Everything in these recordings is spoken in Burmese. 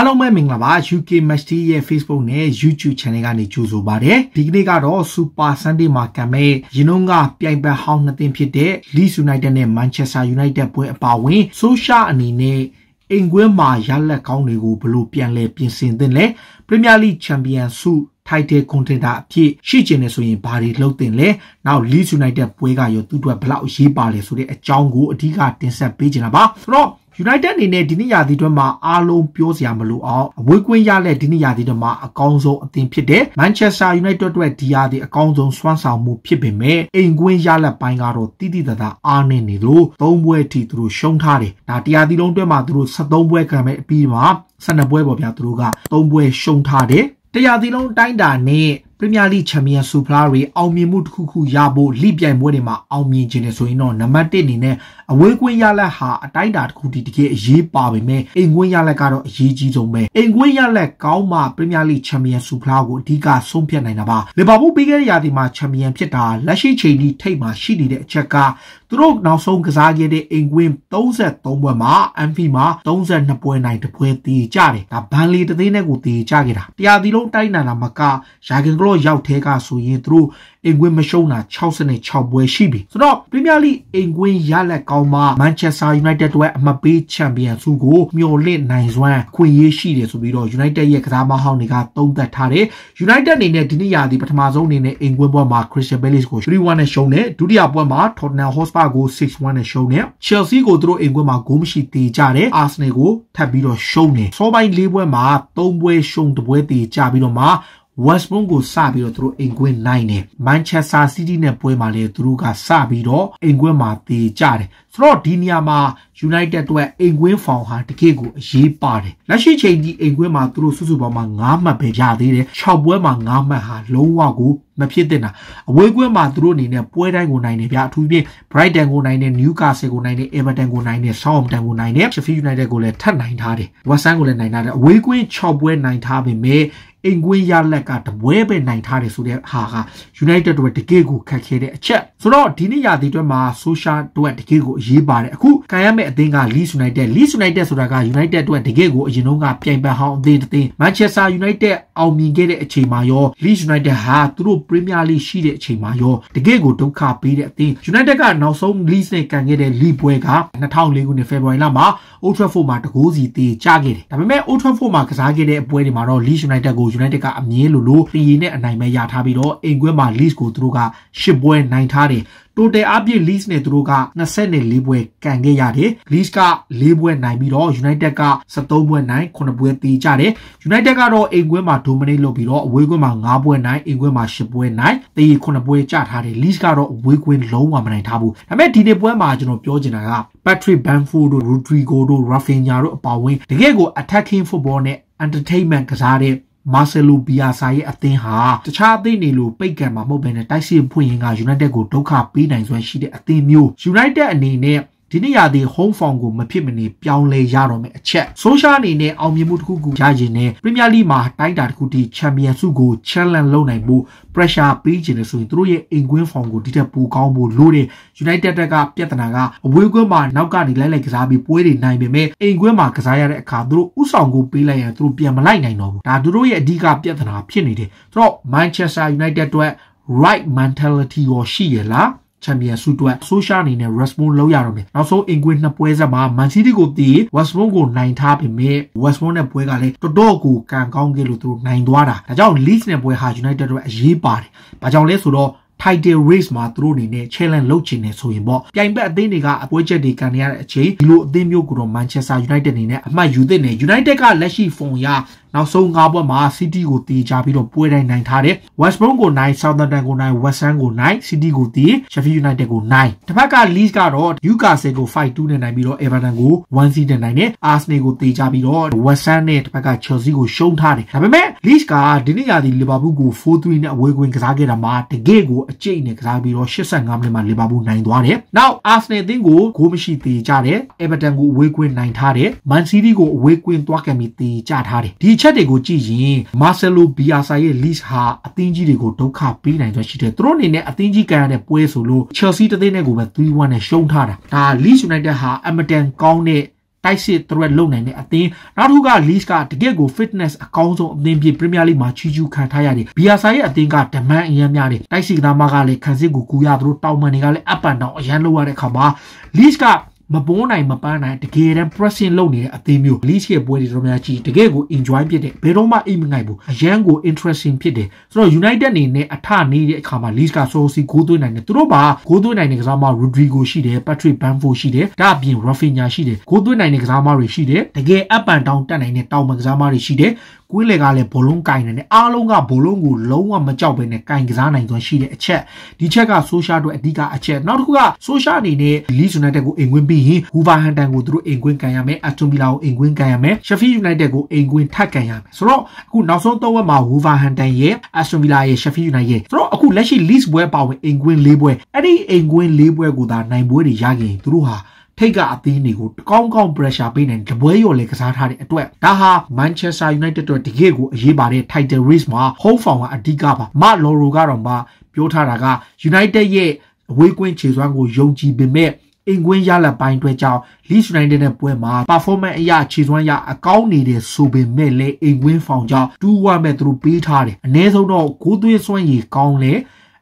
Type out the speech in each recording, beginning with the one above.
အားလုံးပဲမင်္ဂလာပါ UK MST ရဲ့ Facebook နဲ့ YouTube Channel ကနေကြိုဆိုပါရစေဒီကနေ့ကတော့ Super Sunday မှာကံမဲ့ရင်းနှုံးကပြိုင်ပွဲဟောင်းနှစ်သင်းဖြစ်တဲ့ Leeds United နဲ့ Manchester United ပွဲအပါအဝင် Social အနေနဲ့အိမ်ကွင်းမှာရလက်ကောင်းတွေကိုဘလို့ပြန်လဲပြင်ဆင်သင့်လဲ Premier League Champion ဆု title contender အဖြစ်ရှိကျင်နေဆိုရင်ဘာတွေလုပ်တင်လဲနောက် Leeds United ပွဲကရောသူ့အတွက်ဘလောက်အရေးပါလဲဆိုတဲ့အကြောင်းကိုအဓိကတင်ဆက်ပေးချင်တာပါဆိုတော့ United အနေနဲ့ဒီနေ့ရာသီတွင်းမှာအားလုံးပြောစရာမလိုအောင်အဝေးကွင်းရလက်ဒီနေ့ရာသီတွင်းမှာအကောင်းဆုံးအသင်းဖြစ်တဲ့ Manchester United အတွက်ဒီရာသီအကောင်းဆုံးစွမ်းဆောင်မှုဖြစ်ပေမဲ့အိမ်ကွင်းရလက်ပိုင်းကတော့တိတိတသာအားနည်းနေလို့၃ပွဲအထိသူတို့ရှုံးထားတယ်။ဒါတရားသီလုံးအတွက်မှာသူတို့73ပွဲခံမဲ့အပြီးမှာ12ပွဲပေါ့ဗျာသူတို့က3ပွဲရှုံးထားတယ်။တရားသီလုံးတိုင်းတာနဲ့ပရီးမီးယားလိချန်ပီယံဆူဖလားတွေအောင်မြင်မှုတစ်ခုခုရဖို့လိပြိုင်ပွဲတွေမှာအောင်မြင်ခြင်းလေဆိုရင်တော့နံပါတ်1အနေနဲ့အဝေးကွင်းရလက်ဟာအတိုင်းအတာတစ်ခုဒီတကယ်အရေးပါပေမဲ့အိမ်ကွင်းရလက်ကတော့အရေးကြီးဆုံးပဲအိမ်ကွင်းရလက်ကောင်းမှပရီးမီးယားလိချန်ပီယံဆူဖလားကိုအဓိကဆုံးဖြတ်နိုင်တာပါလီဗာပူးပြီးခဲ့တဲ့ရာသီမှာချန်ပီယံဖြစ်တာလက်ရှိချိန်ထိထိပ်မှာရှိနေတဲ့အချက်ကသူတို့နောက်ဆုံးကစားခဲ့တဲ့အင်ကွင်း33ပွဲမှာအန်ဖီမှာ32ပွဲနိုင်တပွဲတည်ကြတယ်ဒါဘန်လီတသိန်းနဲ့ကိုတည်ကြခဲ့တာတရားသီလုံးတိုက်နိုင်တာမကရာဂင်ကလော့ရောက်သေးကဆိုရင်သူတို့အင်ကွင်းမရှုံးတာ66ပွဲရှိပြီဆိုတော့ပရီးမီးယားလိအင်ကွင်းရလက်ကောင်းမှမန်ချက်စတာယူနိုက်တက်တို့အမပေးချန်ပီယံဆုကိုမျှော်လင့်နိုင်စွမ်းခွင့်ရရှိတယ်ဆိုပြီးတော့ယူနိုက်တက်ရဲ့ကစားမဟောင်းတွေကသုံးသပ်ထားတယ်ယူနိုက်တက်အနေနဲ့ဒီနေ့ရာသီပထမဆုံးအနေနဲ့အင်ကွင်းပွဲမှာ Crystal Palace ကို3-1နဲ့ရှုံးတယ်ဒုတိယပွဲမှာ Tottenham Hotspur ကို6-1နဲ့ရှုံးတယ် Chelsea ကိုသူတို့အင်ကွင်းမှာဂိုးမရှိသေးကြတယ် Arsenal ကိုထပ်ပြီးတော့ရှုံးတယ်စောပိုင်း၄ပွဲမှာ3ပွဲရှုံးတပွဲသေးကြပြီးတော့မှ West Brom ကိုစပြီးတော့သူတို့အိမ်ကွင်းနိုင်တယ် Manchester City နဲ့ပွဲမှာလည်းသူတို့ကစပြီးတော့အိမ်ကွင်းမှာတေကြတယ်ဆိုတော့ဒီနေရာမှာ United အတွက်အိမ်ကွင်းဖောင်ဟာတကယ့်ကိုအရေးပါတယ်လက်ရှိချိန်ဒီအိမ်ကွင်းမှာသူတို့စုစုပေါင်းမှာ9မှတ်ပဲရသေးတယ်6ပွဲမှာ9မှတ်ဟာလုံးဝကိုမဖြစ်သင့်တာအဝေးကွင်းမှာသူတို့အနေနဲ့ပွဲတိုင်းကိုနိုင်တယ်ဗျာအထူးဖြင့် Brighton ကိုနိုင်တယ် Newcastle ကိုနိုင်တယ် Everton ကိုနိုင်တယ် Southampton ကိုနိုင်တယ် Sheffield United ကိုလည်းထပ်နိုင်ထားတယ် West Ham ကိုလည်းနိုင်ထားတယ်အဝေးကွင်း6ပွဲနိုင်ထားပေမဲ့အိမ်ကွင်းရလက်ကတပွဲပဲနိုင်ထားတယ်ဆိုတဲ့ဟာက United တို့တကယ်ကိုခက်ခဲတဲ့အချက်ဆိုတော့ဒီနေ့ရာသီအတွက်မှာ Social တို့တကယ်ကိုအရေးပါတယ်အခုခံရမယ့်အသင်းက Leeds United Leeds United ဆိုတာက United တို့တကယ်ကိုအရင်တုန်းကပြိုင်ပန်းဟောင်းအသင်းတစ်သင်း Manchester United အောင်မြင်ခဲ့တဲ့အချိန်မှာရော Leeds United ဟာသူတို့ Premier League ရှိတဲ့အချိန်မှာရောတကယ်ကိုဒုက္ခပေးတဲ့အသင်း United ကနောက်ဆုံး Leeds နဲ့ကန်ခဲ့တဲ့ League ပွဲက2004ခုနှစ် February လမှာ Old Trafford မှာတကိုးစီသေးကြခဲ့တယ်ဒါပေမဲ့ Old Trafford မှာကစားခဲ့တဲ့အပွဲတွေမှာတော့ Leeds United ကို United ကအမြင်လိုလိုတရီနဲ့အနိုင်မဲ့ရထားပြီးတော့အိမ်ကွင်းမှာ Leeds ကိုသူတို့က10ပွဲနိုင်ထားတယ်တိုတယ်အပြည့် Leeds နဲ့သူတို့က24ပွဲကန်ခဲ့ရတယ်။ Leeds က4ပွဲနိုင်ပြီးတော့ United က73ပွဲနိုင်9ပွဲတီးကြတယ်။ United ကတော့အိမ်ကွင်းမှာ dominate လုပ်ပြီးတော့အဝေးကွင်းမှာ9ပွဲနိုင်အိမ်ကွင်းမှာ10ပွဲနိုင်တီး9ပွဲကြထားတယ်။ Leeds ကတော့အဝေးကွင်းလုံးဝမနိုင်ထားဘူး။ဒါပေမဲ့ဒီနေ့ပွဲမှာကျွန်တော်ပြောချင်တာက Patrick Bamford တို့ Rodrigo တို့ Rafinha တို့အပါအဝင်တကယ့်ကို attacking football နဲ့ entertainment ကစားတဲ့မာဆယ်လိုဘီယာဆာရဲ့အသင်းဟာတခြားအသင်းတွေလိုပိတ်ကံမှာမဟုတ်ဘဲနဲ့တိုက်စစ်ဖွင့်ရင်က United ကိုဒုက္ခပေးနိုင်စွမ်းရှိတဲ့အသင်းမျိုး United အနေနဲ့ဒီနေ့ရာသီ home form ကိုမဖြစ်မနေပြောင်းလဲရတော့မယ့်အချက်ဆိုရှာအနေနဲ့အောင်မြင်မှုတစ်ခုခုရရင်လည်း Premier League မှာတိုင်းတာတစ်ခုတည်း Champion စုကို challenge လုပ်နိုင်ဖို့ pressure ပေးခြင်းလို့ဆိုရင်သူတို့ရဲ့အိမ်ကွင်း form ကိုဒီထက်ပိုကောင်းဖို့လိုတယ် United တက်ကပြဿနာကအဝေးကွင်းမှာနောက်ကနေလိုက်လိုက်ကစားပြီးပွဲတွေနိုင်ပေမဲ့အိမ်ကွင်းမှာကစားရတဲ့အခါသူတို့ဥဆောင်ကိုပေးလိုက်ရင်သူတို့ပြန်မလိုက်နိုင်တော့ဘူးဒါသူတို့ရဲ့အဓိကပြဿနာဖြစ်နေတယ်ဆိုတော့ Manchester United အတွက် right mentality ရောရှိရလားချန်ပီယံဆုအတွက်ဆိုရှာအနေနဲ့ respond လုပ်ရတော့မယ်နောက်ဆုံးအင်ကွင်းနှစ်ပွဲဆက်မှာ Man City ကိုတီး West Brom ကိုနိုင်ထားပေမဲ့ West Brom နဲ့ပွဲကလည်းတော်တော်ကိုကံကောင်းခဲ့လို့သူတို့နိုင်သွားတာဒါကြောင့် Leeds နဲ့ပွဲဟာ United တို့အရေးပါတယ်ဘာကြောင့်လဲဆိုတော့ title race မှာသူတို့အနေနဲ့ challenge လုပ်ချင်နေဆိုရင်ပေါ့ပြိုင်ဘက်အသင်းတွေကအပွဲချက်တွေကန်နေရတဲ့အချိန်ဒီလိုအသင်းမျိုးကတော့ Manchester United အနေနဲ့အမှတ်ယူသင့်တယ် United ကလက်ရှိ form ရနောက်ဆုံး၅ပွဲမှာ City ကိုတီးကြပြီးတော့ပွဲတိုင်းနိုင်ထားတယ် West Brom ကိုနိုင် Southampton ကိုနိုင် West Ham ကိုနိုင် City ကိုတီး Sheffield United ကိုနိုင်တစ်ဖက်က Leeds ကတော့ Newcastle ကို5-2နဲ့နိုင်ပြီးတော့ Everton ကို1-0နဲ့နိုင်တယ် Arsenal ကိုတီးကြပြီးတော့ West Ham နဲ့တစ်ဖက်က Chelsea ကိုရှုံးထားတယ်ဒါပေမဲ့ Leeds ကဒီနေ့ရာသီ Liverpool ကို4-3နဲ့အဝေးကွင်းကစားခဲ့တာမှာတကယ့်ကိုအကျိတ်နဲ့ကစားပြီးတော့85မိနစ်မှာ Liverpool နိုင်သွားတယ်နောက် Arsenal အသင်းကိုဂိုးမရှိသေးကြတယ် Everton ကိုအဝေးကွင်းနိုင်ထားတယ် Man City ကိုအဝေးကွင်းသွားကန်ပြီးတီးကြထားတယ်ဒီအချက်တွေကိုကြည့်ရင် Marcelo Bielsa ရဲ့ Leeds ဟာအသင်းကြီးတွေကိုဒုက္ခပေးနိုင်စွမ်းရှိတယ်သူတို့အနေနဲ့အသင်းကြီးကန်ရတဲ့ပွဲဆိုလို့ Chelsea တသင်းနဲ့ကိုပဲ3-1နဲ့ရှုံးထားတာဒါ Leeds United ဟာ Everton ကောင်းတဲ့တိုက်စစ် threat လုပ်နိုင်တဲ့အသင်းနောက်တစ်ခုက Leeds ကတကယ့်ကို fitness အကောင်းဆုံးအသင်းဖြစ် Premier League မှာချီးကျူးခံထားရတယ်။ Bielsa ရဲ့အသင်းကဓမန်းအရန်များတယ်။တိုက်စစ်ကသားမကလည်းခံစစ်ကိုကူရသူတို့တောင်းပန်တွေကလည်းအပန်တောင်းအရန်လုပ်ရတဲ့အခါမှာ Leeds ကမပိုးနိုင်မပန်းနိုင်တကယ်တမ်း pressing လုပ်နေတဲ့အသေးမျိုး league ရဲ့ပွဲတွေတော်များကြီးတကယ်ကို enjoy ဖြစ်တယ်ဘယ်တော့မှအိပ်မငိုက်ဘူးအရန်ကို interesting ဖြစ်တယ်ဆိုတော့ United အနေနဲ့အထနေတဲ့အခါမှာ league ကစိုးစီဂိုးသွင်းနိုင်တယ်သူတို့ပါဂိုးသွင်းနိုင်တဲ့ကစားမ Rodrigo ရှိတယ် Patrick Bamford ရှိတယ်ဒါအပြင် Rafinha ရှိတယ်ဂိုးသွင်းနိုင်တဲ့ကစားမတွေရှိတယ်တကယ် up and down တက်နိုင်တဲ့တောင်ပံကစားမတွေရှိတယ်ကွေးလေကလည်းဘောလုံးကင်နေတယ်အားလုံးကဘောလုံးကိုလုံးဝမကြောက်ဘဲနဲ့ကင်ကစားနိုင်စွမ်းရှိတဲ့အချက်ဒီချက်ကဆိုရှာအတွက်အဓိကအချက်နောက်တစ်ခုကဆိုရှာအနေနဲ့လီဇူနိုက်တက်ကိုအိမ်ခွင်းပြီးရင်ဟူဗာဟန်တန်ကိုသူတို့အိမ်ခွင်းကန်ရမယ်အက်တွန်ဘီလာကိုအိမ်ခွင်းကန်ရမယ်ရှဖီယူနိုက်တက်ကိုအိမ်ခွင်းထပ်ကန်ရမယ်ဆိုတော့အခုနောက်ဆုံးသုံးဝက်မှာဟူဗာဟန်တန်ရဲ့အက်တွန်ဘီလာရဲ့ရှဖီယူနိုက်ရဲ့ဆိုတော့အခုလက်ရှိလီစ်ပွဲပါဝင်အိမ်ခွင်း၄ပွဲအဲ့ဒီအိမ်ခွင်း၄ပွဲကိုသာနိုင်ပွဲတွေရခဲ့ရင်သူတို့ဟာထိတ်ကအသီးတွေကိုတကောင်းကောင်း pressure ပေးနိုင်တပွဲရော်လေကစားထားတဲ့အတွက်ဒါဟာ Manchester United အတွက်တကယ့်ကိုအရေးပါတဲ့ title race မှာ home form ကအဓိကပါမလော်ရိုကတော့မှပြောထားတာက United ရဲ့အဝေးကွင်းခြေစွမ်းကိုယုံကြည်ပေမဲ့အင်ကွင်းရလက်ပိုင်းအတွက်ကြောင့် Leeds United နဲ့ပွဲမှာ performance အရခြေစွမ်းရအကောင်းနေတဲ့ဆိုပေမဲ့လည်းအင်ကွင်းဖောင်ကြောင့်2-1မဲ့သူတို့ပေးထားတယ်အနည်းဆုံးတော့ဂိုးသွင်းစွမ်းရည်ကောင်းလဲ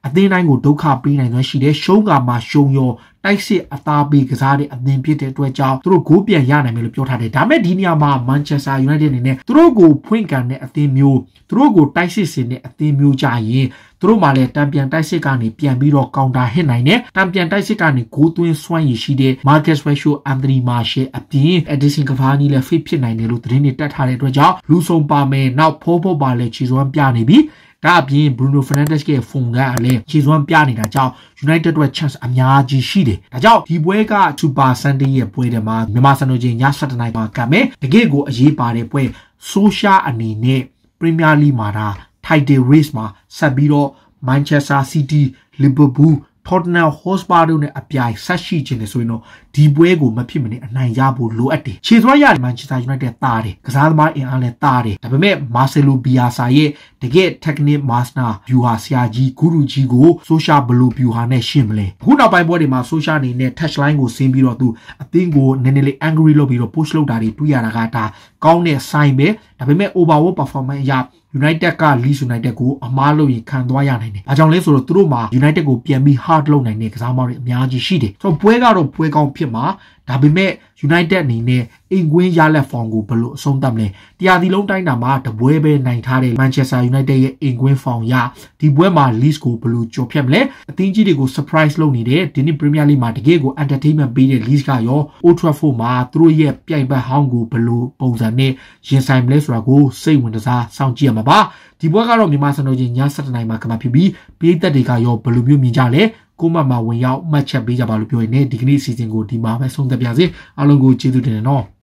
အသင်းတိုင်းကိုဒုက္ခပေးနိုင်သွင်းရှိတယ်ရှုံးကမှာရှုံးရောတိုက်စစ်အသားပေးကစားတဲ့အသင်းဖြစ်တဲ့အတွက်ကြောင့်သူတို့ဂိုးပြန်ရနိုင်မယ်လို့ပြောထားတယ်ဒါပေမဲ့ဒီနေရာမှာ Manchester United အနေနဲ့သူတို့ကိုဖွင့်ကန်တဲ့အသင်းမျိုးသူတို့ကိုတိုက်စစ်စင်တဲ့အသင်းမျိုးကြရင်သူတို့မှလည်းတံပြန်တိုက်စစ်ကနေပြန်ပြီးတော့ကောင်တာဟစ်နိုင်တယ်တံပြန်တိုက်စစ်ကနေဂိုးသွင်းစွမ်းရည်ရှိတဲ့ Marcus Rashford Anthony Martial အပြင် Edison Cavani လည်း fit ဖြစ်နိုင်တယ်လို့သတင်းတွေတက်ထားတဲ့အတွက်ကြောင့်လူဆုံးပါမယ်နောက်ဖိုးဖို့ပါလည်းခြေစွမ်းပြနေပြီဒါအပြင် Bruno Fernandes ရဲ့ form ကလည်းခြေစွမ်းပြနေတာကြောင့် United အတွက် chance အများကြီးရှိတယ်။ဒါကြောင့်ဒီပွဲက Super Sunday ရဲ့ပွဲတွေမှာမြန်မာစံတော်ချိန်ည7:00နာရီမှာကံမဲ့တကယ့်ကိုအရေးပါတဲ့ပွဲ Social အနေနဲ့ Premier League မှာဒါ Title Race မှာဆက်ပြီးတော့ Manchester City, Liverpool Tottenham Hotspur တို့နဲ့အပြိုင်ဆက်ရှိခြင်းလေဆိုရင်တော့ဒီပွဲကိုမဖြစ်မနေအနိုင်ရဖို့လိုအပ်တယ်။ခြေစွမ်းရ Manchester United တားတယ်။ကစားသမားအင်အားလည်းတားတယ်။ဒါပေမဲ့ Marcelo Bielsa ရဲ့တကယ် technique master ဘူဟာဆရာကြီးဂူရူကြီးကို social blue ဘူဟာနဲ့ရှင်းမလဲ။အခုနောက်ပိုင်းပွဲတွေမှာ social အနေနဲ့ touch line ကိုဆင်းပြီးတော့သူအသင်းကိုနည်းနည်းလေး angry လုပ်ပြီးတော့ push လုပ်တာတွေတွေ့ရတာကဒါကောင်းတဲ့ sign ပဲ။ဒါပေမဲ့ overall performance အရ United က Leeds United ကိုအမားလို့ရင်ခံသွားရနိုင်တယ်။ဒါကြောင့်လဲဆိုတော့သူတို့မှာ United ကိုပြန်ပြီး hard လုပ်နိုင်တဲ့ကစားသမားတွေအများကြီးရှိတယ်။ဆိုတော့ပွဲကတော့ပွဲကောင်းဖြစ်မှာဒါပေမဲ့ United အနေနဲ့အိမ်ကွင်းရလက်ဖောင်ကိုဘယ်လိုအဆုံးသတ်မလဲတရားဒီလုံးတိုင်းတာမှာတပွဲပဲနိုင်ထားတဲ့ Manchester United ရဲ့အိမ်ကွင်းဖောင်ရဒီပွဲမှာ Leeds ကိုဘယ်လိုကျော်ဖြတ်မလဲအသင်းကြီးတွေကို surprise လုပ်နေတဲ့ဒီနေ့ Premier League မှာတကယ်ကို entertainment ပေးတဲ့ Leeds ကရော Old Trafford မှာသူတို့ရဲ့ပြိုင်ဘက်ဟောင်းကိုဘယ်လိုပုံစံနဲ့ရင်ဆိုင်မလဲဆိုတာကိုစိတ်ဝင်စားစောင့်ကြည့်ရမှာပါဒီပွဲကတော့မြန်မာစံတော်ချိန်ည7:00နာရီမှာကမှဖြစ်ပြီးပြည်သက်တွေကရောဘယ်လိုမျိုးမြင်ကြလဲကိုမမှာဝင်ရောက်မှတ်ချက်ပေးကြပါလို့ပြောရင်ဒီကနေ့အစီအစဉ်ကိုဒီမှာပဲဆုံးသက်ပါစေအားလုံးကိုကျေးဇူးတင်တယ်နော်